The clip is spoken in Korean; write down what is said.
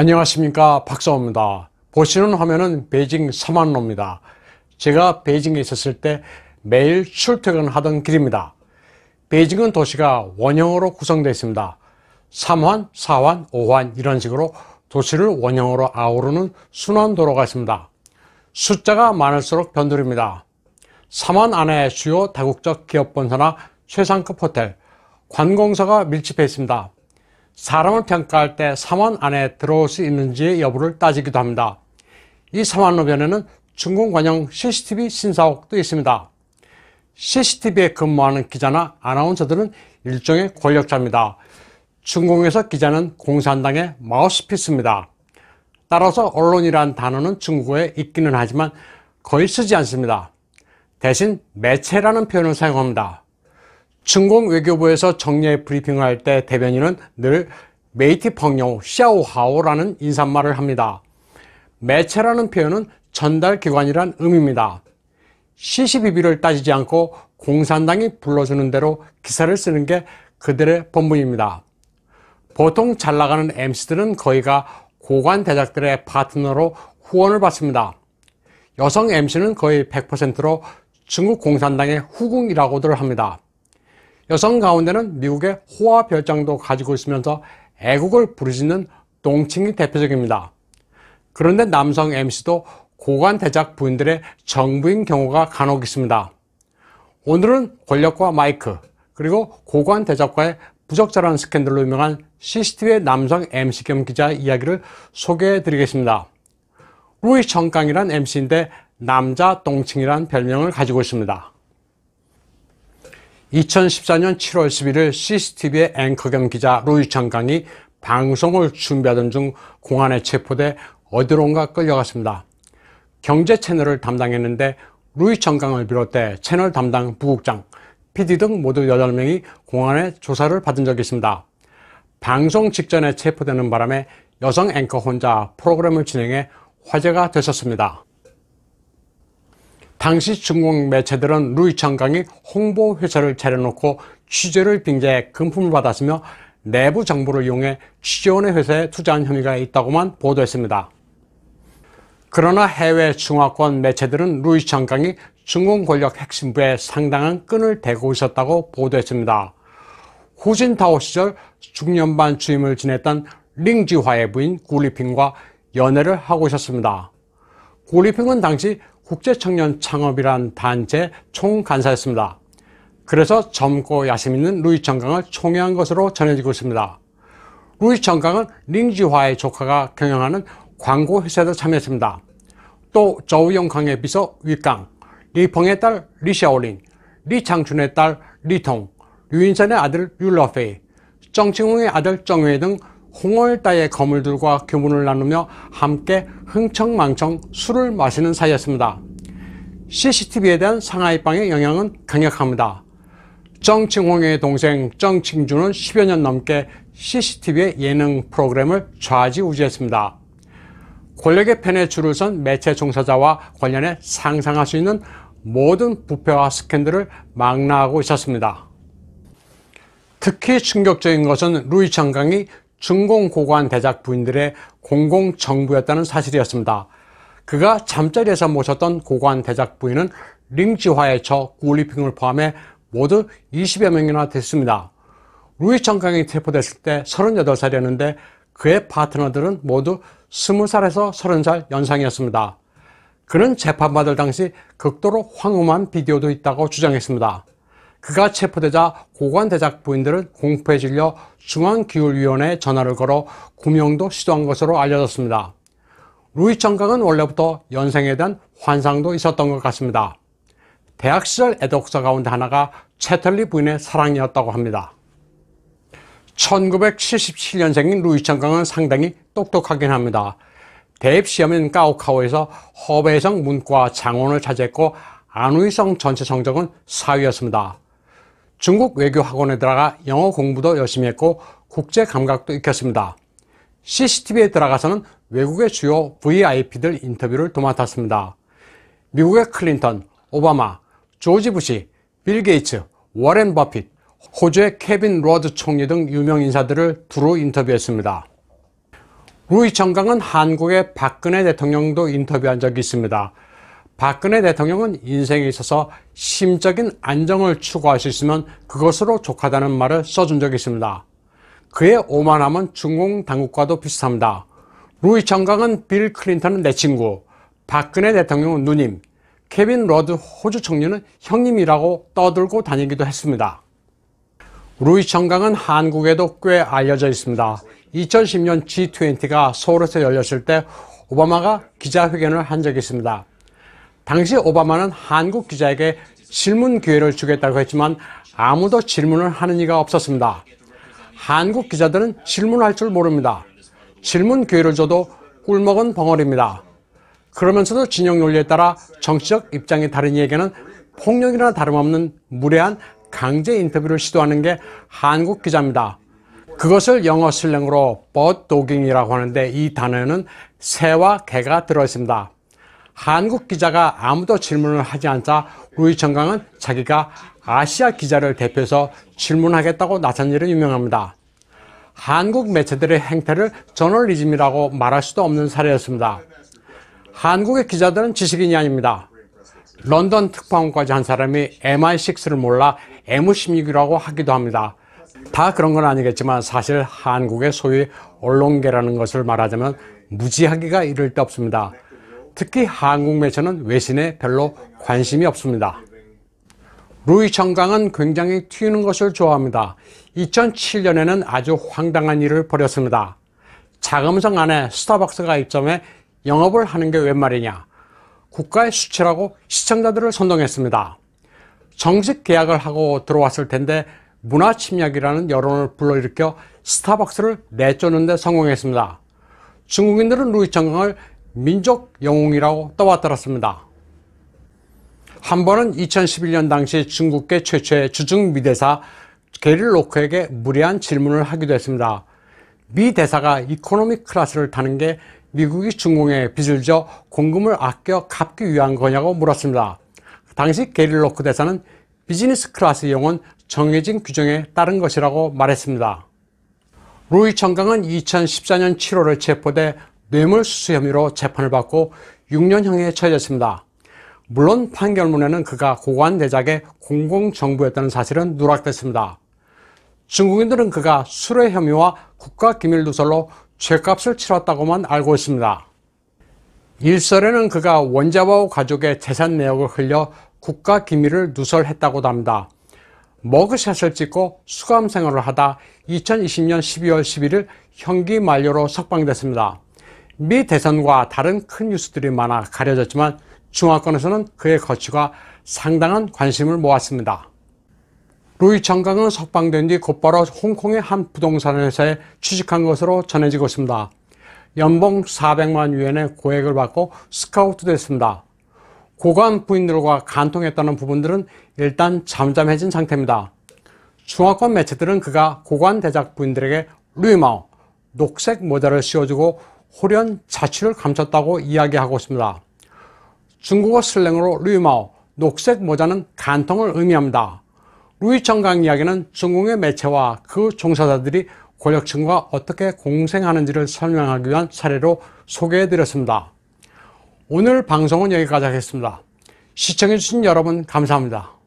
안녕하십니까 박사호입니다. 보시는 화면은 베이징 사만로입니다. 제가 베이징에 있었을 때 매일 출퇴근하던 길입니다. 베이징은 도시가 원형으로 구성되어 있습니다. 3환, 4환, 5환 이런 식으로 도시를 원형으로 아우르는 순환도로가 있습니다. 숫자가 많을수록 변두리입니다. 3환 안에 주요 다국적 기업 본사나 최상급 호텔, 관공서가 밀집해 있습니다. 사람을 평가할 때사원 안에 들어올 수 있는지의 여부를 따지기도 합니다. 이 사만 노변에는 중공 관영 CCTV 신사옥도 있습니다. CCTV에 근무하는 기자나 아나운서들은 일종의 권력자입니다. 중공에서 기자는 공산당의 마우스피스입니다. 따라서 언론이란 단어는 중국어에 있기는 하지만 거의 쓰지 않습니다. 대신 매체라는 표현을 사용합니다. 중국 외교부에서 정례 브리핑을 할 때 대변인은 늘 메이티펑요 샤오하오라는 인사말을 합니다. 매체라는 표현은 전달기관이란 의미입니다. 시시비비를 따지지 않고 공산당이 불러주는 대로 기사를 쓰는 게 그들의 본분입니다. 보통 잘 나가는 MC들은 거의가 고관 대작들의 파트너로 후원을 받습니다. 여성 MC는 거의 100%로 중국 공산당의 후궁이라고들 합니다. 여성 가운데는 미국의 호화 별장도 가지고 있으면서 애국을 부르짖는 동칭이 대표적입니다. 그런데 남성 MC도 고관대작 부인들의 정부인 경우가 간혹 있습니다. 오늘은 권력과 마이크 그리고 고관대작과의 부적절한 스캔들로 유명한 CCTV의 남성 MC 겸 기자 이야기를 소개해 드리겠습니다. 루이 정강이란 MC인데 남자 동칭이란 별명을 가지고 있습니다. 2014년 7월 11일 CCTV의 앵커 겸 기자 루이창 강이 방송을 준비하던 중 공안에 체포돼 어디론가 끌려갔습니다. 경제 채널을 담당했는데 루이창 강을 비롯해 채널 담당 부국장, PD 등 모두 8명이 공안에 조사를 받은 적이 있습니다. 방송 직전에 체포되는 바람에 여성 앵커 혼자 프로그램을 진행해 화제가 되었습니다 당시 중국 매체들은 루이천강이 홍보회사를 차려놓고 취재를 빙자해 금품을 받았으며 내부 정보를 이용해 취재원의 회사에 투자한 혐의가 있다고만 보도했습니다. 그러나 해외 중화권 매체들은 루이천강이 중국 권력 핵심부에 상당한 끈을 대고 있었다고 보도했습니다. 후진타오 시절 중년반 주임을 지냈던 링지화의 부인 구리핑과 연애를 하고 있었습니다. 구리핑은 당시 국제청년 창업이란 단체 총간사였습니다. 그래서 젊고 야심 있는 루이 정강을 총애한 것으로 전해지고 있습니다. 루이 정강은 링지화의 조카가 경영하는 광고 회사에도 참여했습니다. 또 저우영강의 비서 윗강, 리펑의 딸 리샤오린, 리창준의 딸 리통, 류인선의 아들 율러페이, 정칭웅의 아들 정웨등 홍월따의 거물들과 교문을 나누며 함께 흥청망청 술을 마시는 사이였습니다. CCTV에 대한 상하이방의 영향은 강력합니다. 정칭홍의 동생 정칭주는 10여 년 넘게 CCTV의 예능 프로그램을 좌지우지했습니다. 권력의 편에 줄을 선 매체 종사자와 관련해 상상할 수 있는 모든 부패와 스캔들을 망라하고 있었습니다. 특히 충격적인 것은 루이 청강이 중공고관 대작 부인들의 공공정부였다는 사실이었습니다. 그가 잠자리에서 모셨던 고관 대작 부인은 링지화의 처 구리핑을 포함해 모두 20여 명이나 됐습니다. 루이 청강이 체포됐을 때 38살이었는데 그의 파트너들은 모두 20살에서 30살 연상이었습니다. 그는 재판받을 당시 극도로 황음한 비디오도 있다고 주장했습니다. 그가 체포되자 고관대작 부인들은 공포에 질려 중앙기울위원회에 전화를 걸어 구명도 시도한 것으로 알려졌습니다. 루이 청각은 원래부터 연생에 대한 환상도 있었던 것 같습니다. 대학 시절 애독서 가운데 하나가 채털리 부인의 사랑이었다고 합니다. 1977년생인 루이 청강은 상당히 똑똑하긴 합니다. 대입시험인 까오카오에서 허베이성 문과 장원을 차지했고 안우이성 전체 성적은 4위였습니다. 중국 외교 학원에 들어가 영어 공부도 열심히 했고 국제 감각도 익혔습니다. CCTV에 들어가서는 외국의 주요 VIP들 인터뷰를 도맡았습니다. 미국의 클린턴, 오바마, 조지 부시, 빌 게이츠, 워렌 버핏, 호주의 케빈 로드 총리 등 유명 인사들을 두루 인터뷰했습니다. 루이 청강은 한국의 박근혜 대통령도 인터뷰한 적이 있습니다. 박근혜 대통령은 인생에 있어서 심적인 안정을 추구할 수 있으면 그것으로 족하다는 말을 써준 적이 있습니다. 그의 오만함은 중공 당국과도 비슷합니다. 루이 청강은 빌 클린턴은 내 친구, 박근혜 대통령은 누님, 케빈 러드 호주 총리는 형님이라고 떠들고 다니기도 했습니다. 루이 청강은 한국에도 꽤 알려져 있습니다. 2010년 G20가 서울에서 열렸을 때 오바마가 기자회견을 한 적이 있습니다. 당시 오바마는 한국 기자에게 질문 기회를 주겠다고 했지만 아무도 질문을 하는 이가 없었습니다. 한국 기자들은 질문할 줄 모릅니다. 질문 기회를 줘도 꿀먹은 벙어리입니다. 그러면서도 진영 논리에 따라 정치적 입장이 다른 이에게는 폭력이나 다름없는 무례한 강제 인터뷰를 시도하는 게 한국 기자입니다. 그것을 영어 슬랭으로 버도깅이라고 하는데 이 단어에는 새와 개가 들어있습니다. 한국 기자가 아무도 질문을 하지 않자 루이 정강은 자기가 아시아 기자를 대표해서 질문하겠다고 나선 일은 유명합니다. 한국 매체들의 행태를 저널리즘이라고 말할 수도 없는 사례였습니다. 한국의 기자들은 지식인이 아닙니다. 런던 특파원까지 한 사람이 MI6를 몰라 M16이라고 하기도 합니다. 다 그런 건 아니겠지만 사실 한국의 소위 언론계라는 것을 말하자면 무지하기가 이를 데 없습니다. 특히 한국 매체는 외신에 별로 관심이 없습니다. 루이 청강은 굉장히 튀는 것을 좋아합니다. 2007년에는 아주 황당한 일을 벌였습니다. 자금성 안에 스타벅스가 입점해 영업을 하는 게 웬 말이냐. 국가의 수치라고 시청자들을 선동했습니다. 정식 계약을 하고 들어왔을 텐데 문화 침략이라는 여론을 불러일으켜 스타벅스를 내쫓는 데 성공했습니다. 중국인들은 루이 청강을 민족 영웅이라고 떠받들었습니다. 한 번은 2011년 당시 중국계 최초의 주중 미대사 게리 로크에게 무리한 질문을 하기도 했습니다. 미 대사가 이코노미 클래스를 타는 게 미국이 중공에 빚을 져 공금을 아껴 갚기 위한 거냐고 물었습니다. 당시 게리 로크 대사는 비즈니스 클래스 이용은 정해진 규정에 따른 것이라고 말했습니다. 루이 청강은 2014년 7월에 체포돼 뇌물수수 혐의로 재판을 받고 6년형에 처해졌습니다. 물론 판결문에는 그가 고관 대작의 공공정부였다는 사실은 누락됐습니다. 중국인들은 그가 수뢰 혐의와 국가기밀 누설로 죄값을 치렀다고만 알고 있습니다. 일설에는 그가 원자바오 가족의 재산 내역을 흘려 국가기밀을 누설했다고도 합니다. 머그샷을 찍고 수감생활을 하다 2020년 12월 11일 형기 만료로 석방됐습니다. 미 대선과 다른 큰 뉴스들이 많아 가려졌지만 중화권에서는 그의 거취가 상당한 관심을 모았습니다. 루이 청강은 석방된 뒤 곧바로 홍콩의 한 부동산 회사에 취직한 것으로 전해지고 있습니다. 연봉 400만 위엔의 고액을 받고 스카우트 됐습니다. 고관 부인들과 간통했다는 부분들은 일단 잠잠해진 상태입니다. 중화권 매체들은 그가 고관 대작 부인들에게 루이마오, 녹색 모자를 씌워주고 호련 자취를 감췄다고 이야기하고 있습니다. 중국어 슬랭으로 루이마오, 녹색 모자는 간통을 의미합니다. 루이 청강 이야기는 중국의 매체와 그 종사자들이 권력층과 어떻게 공생하는지를 설명하기 위한 사례로 소개해드렸습니다. 오늘 방송은 여기까지 하겠습니다. 시청해주신 여러분 감사합니다.